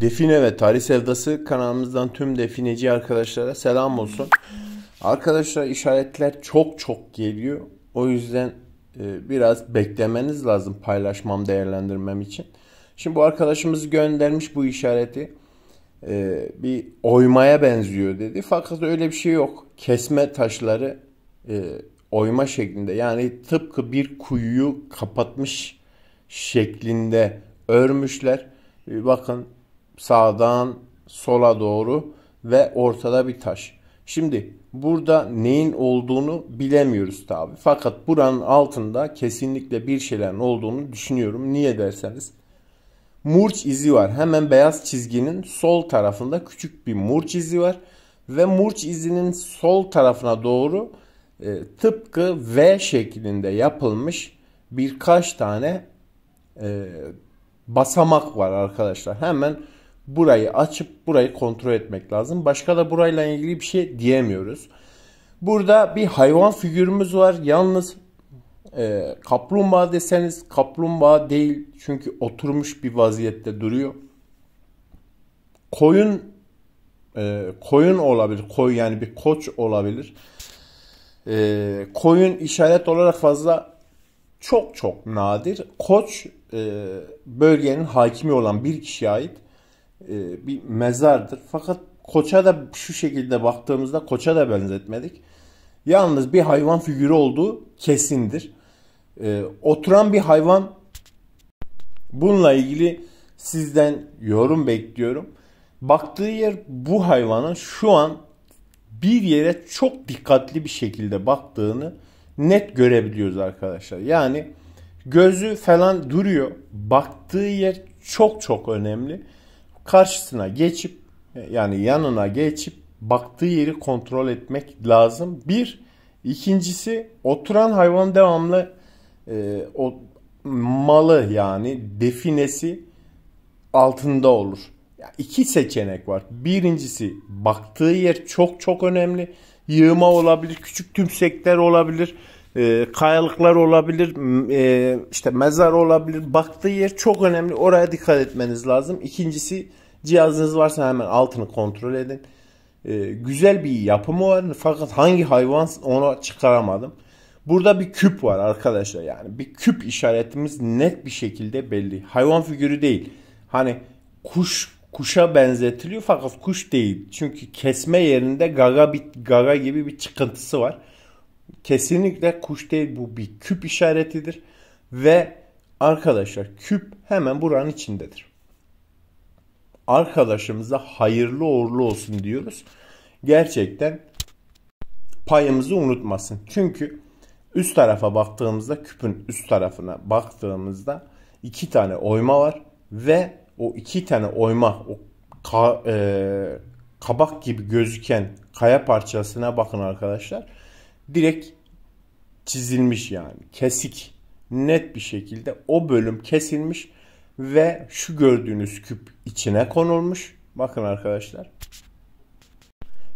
Define ve Tarih Sevdası kanalımızdan tüm defineci arkadaşlara selam olsun. Arkadaşlar işaretler çok çok geliyor. O yüzden e, biraz beklemeniz lazım paylaşmam değerlendirmem için. Şimdi bu arkadaşımız göndermiş bu işareti. E, bir oymaya benziyor dedi. Fakat öyle bir şey yok. Kesme taşları e, oyma şeklinde yani tıpkı bir kuyuyu kapatmış şeklinde örmüşler. bakın sağdan sola doğru ve ortada bir taş. Şimdi burada neyin olduğunu bilemiyoruz tabi. Fakat buranın altında kesinlikle bir şeylerin olduğunu düşünüyorum. Niye derseniz murç izi var. Hemen beyaz çizginin sol tarafında küçük bir murç izi var. Ve murç izinin sol tarafına doğru e, tıpkı V şeklinde yapılmış birkaç tane e, basamak var arkadaşlar. Hemen burayı açıp burayı kontrol etmek lazım. Başka da burayla ilgili bir şey diyemiyoruz. Burada bir hayvan figürümüz var. Yalnız e, kaplumbağa deseniz kaplumbağa değil çünkü oturmuş bir vaziyette duruyor. Koyun e, koyun olabilir. Koy yani bir koç olabilir. E, koyun işaret olarak fazla çok çok nadir. Koç e, bölgenin hakimi olan bir kişiye ait e, bir mezardır. Fakat koça da şu şekilde baktığımızda koça da benzetmedik. Yalnız bir hayvan figürü olduğu kesindir. E, oturan bir hayvan bununla ilgili sizden yorum bekliyorum. Baktığı yer bu hayvanın şu an bir yere çok dikkatli bir şekilde baktığını net görebiliyoruz arkadaşlar. Yani gözü falan duruyor. Baktığı yer çok çok önemli karşısına geçip yani yanına geçip baktığı yeri kontrol etmek lazım. Bir, ikincisi oturan hayvan devamlı e, o malı yani definesi altında olur. Yani iki seçenek var. Birincisi baktığı yer çok çok önemli. Yığma olabilir, küçük tümsekler olabilir e, kayalıklar olabilir, e, işte mezar olabilir. Baktığı yer çok önemli. Oraya dikkat etmeniz lazım. İkincisi cihazınız varsa hemen altını kontrol edin. E, güzel bir yapımı var fakat hangi hayvan onu çıkaramadım. Burada bir küp var arkadaşlar yani bir küp işaretimiz net bir şekilde belli. Hayvan figürü değil. Hani kuş kuşa benzetiliyor fakat kuş değil. Çünkü kesme yerinde gaga, bir, gaga gibi bir çıkıntısı var. Kesinlikle kuş değil bu bir küp işaretidir. Ve arkadaşlar küp hemen buranın içindedir. Arkadaşımıza hayırlı uğurlu olsun diyoruz. Gerçekten payımızı unutmasın. Çünkü üst tarafa baktığımızda küpün üst tarafına baktığımızda iki tane oyma var ve o iki tane oyma o ka, e, kabak gibi gözüken kaya parçasına bakın arkadaşlar. Direkt çizilmiş yani kesik net bir şekilde o bölüm kesilmiş ve şu gördüğünüz küp içine konulmuş. Bakın arkadaşlar.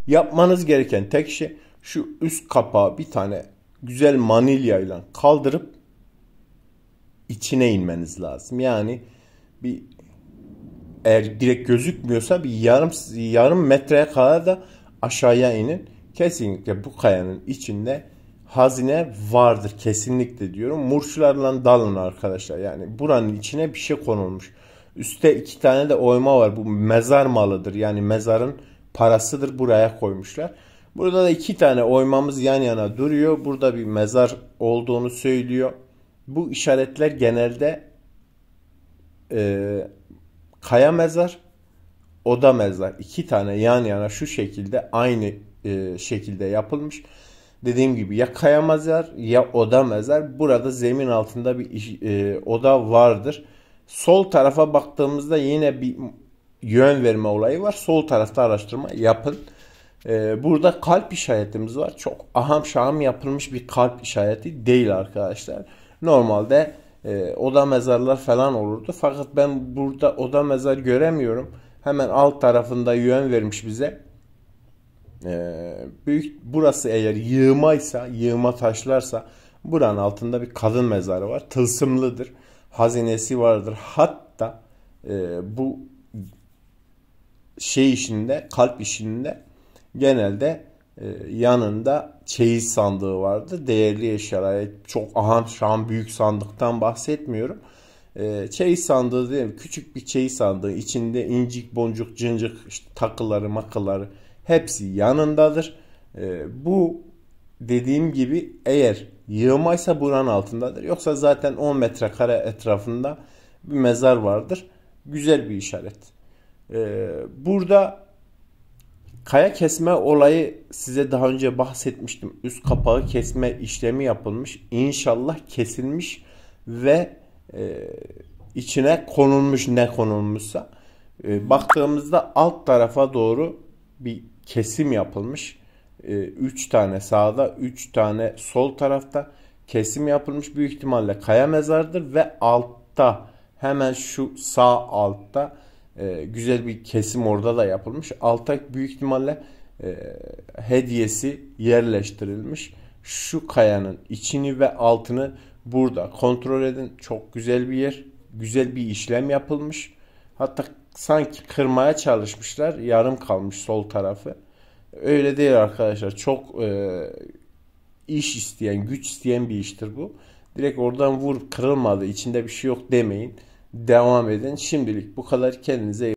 Yapmanız gereken tek şey şu üst kapağı bir tane güzel manilya ile kaldırıp içine inmeniz lazım. Yani bir eğer direkt gözükmüyorsa bir yarım yarım metreye kadar da aşağıya inin. Kesinlikle bu kayanın içinde hazine vardır kesinlikle diyorum. Murçularla dalın arkadaşlar. Yani buranın içine bir şey konulmuş. Üste iki tane de oyma var. Bu mezar malıdır. Yani mezarın parasıdır buraya koymuşlar. Burada da iki tane oymamız yan yana duruyor. Burada bir mezar olduğunu söylüyor. Bu işaretler genelde e, kaya mezar, oda mezar. iki tane yan yana şu şekilde aynı e, şekilde yapılmış dediğim gibi ya kaya mezar ya oda mezar Burada zemin altında bir iş, e, oda vardır. Sol tarafa baktığımızda yine bir yön verme olayı var. Sol tarafta araştırma yapın. E, burada kalp işaretimiz var. Çok aham şaham yapılmış bir kalp işareti değil arkadaşlar. Normalde e, oda mezarlar falan olurdu. Fakat ben burada oda mezar göremiyorum. Hemen alt tarafında yön vermiş bize e, büyük burası eğer yığmaysa, yığma taşlarsa buranın altında bir kadın mezarı var. Tılsımlıdır. Hazinesi vardır. Hatta e, bu şey işinde, kalp işinde genelde e, yanında çeyiz sandığı vardı. Değerli eşyalar. E, çok aham şaham büyük sandıktan bahsetmiyorum. E, çeyiz sandığı değil Küçük bir çeyiz sandığı. içinde incik, boncuk, cıncık, işte takıları, makıları, hepsi yanındadır. E, bu dediğim gibi eğer yığmaysa buranın altındadır. Yoksa zaten 10 metrekare etrafında bir mezar vardır. Güzel bir işaret. E, burada kaya kesme olayı size daha önce bahsetmiştim. Üst kapağı kesme işlemi yapılmış. İnşallah kesilmiş ve e, içine konulmuş ne konulmuşsa. E, baktığımızda alt tarafa doğru bir kesim yapılmış. 3 ee, tane sağda, 3 tane sol tarafta kesim yapılmış. Büyük ihtimalle kaya mezardır ve altta hemen şu sağ altta e, güzel bir kesim orada da yapılmış. Altta büyük ihtimalle e, hediyesi yerleştirilmiş. Şu kayanın içini ve altını burada kontrol edin. Çok güzel bir yer. Güzel bir işlem yapılmış. Hatta sanki kırmaya çalışmışlar. Yarım kalmış sol tarafı. Öyle değil arkadaşlar. Çok e, iş isteyen, güç isteyen bir iştir bu. Direkt oradan vur kırılmadı. içinde bir şey yok demeyin. Devam edin. Şimdilik bu kadar. Kendinize iyi